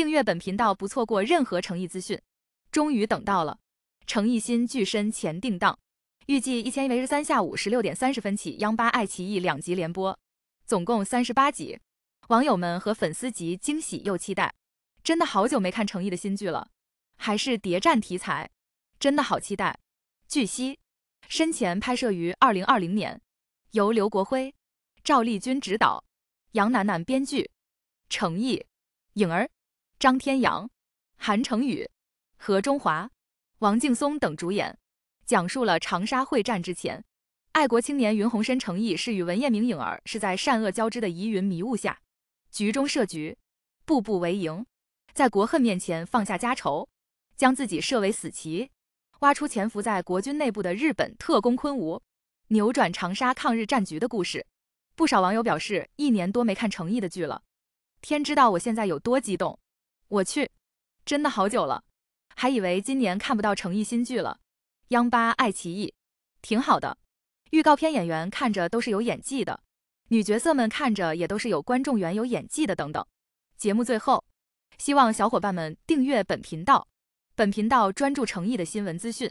订阅本频道，不错过任何诚意资讯。终于等到了，程意新剧《深前定档，预计一千百一十三下午十六点三十分起，央八、爱奇艺两集联播，总共三十八集。网友们和粉丝级惊喜又期待，真的好久没看诚毅的新剧了，还是谍战题材，真的好期待。据悉，《深潜》拍摄于二零二零年，由刘国辉、赵丽君执导，杨楠楠编剧，诚毅、颖儿。张天阳、韩承宇、何中华、王劲松等主演，讲述了长沙会战之前，爱国青年云洪深、成毅是与文彦明、颖儿是在善恶交织的疑云迷雾下，局中设局，步步为营，在国恨面前放下家仇，将自己设为死棋，挖出潜伏在国军内部的日本特工昆吾，扭转长沙抗日战局的故事。不少网友表示，一年多没看成毅的剧了，天知道我现在有多激动。我去，真的好久了，还以为今年看不到诚意新剧了。央八、爱奇艺，挺好的。预告片演员看着都是有演技的，女角色们看着也都是有观众缘、有演技的。等等。节目最后，希望小伙伴们订阅本频道，本频道专注诚意的新闻资讯。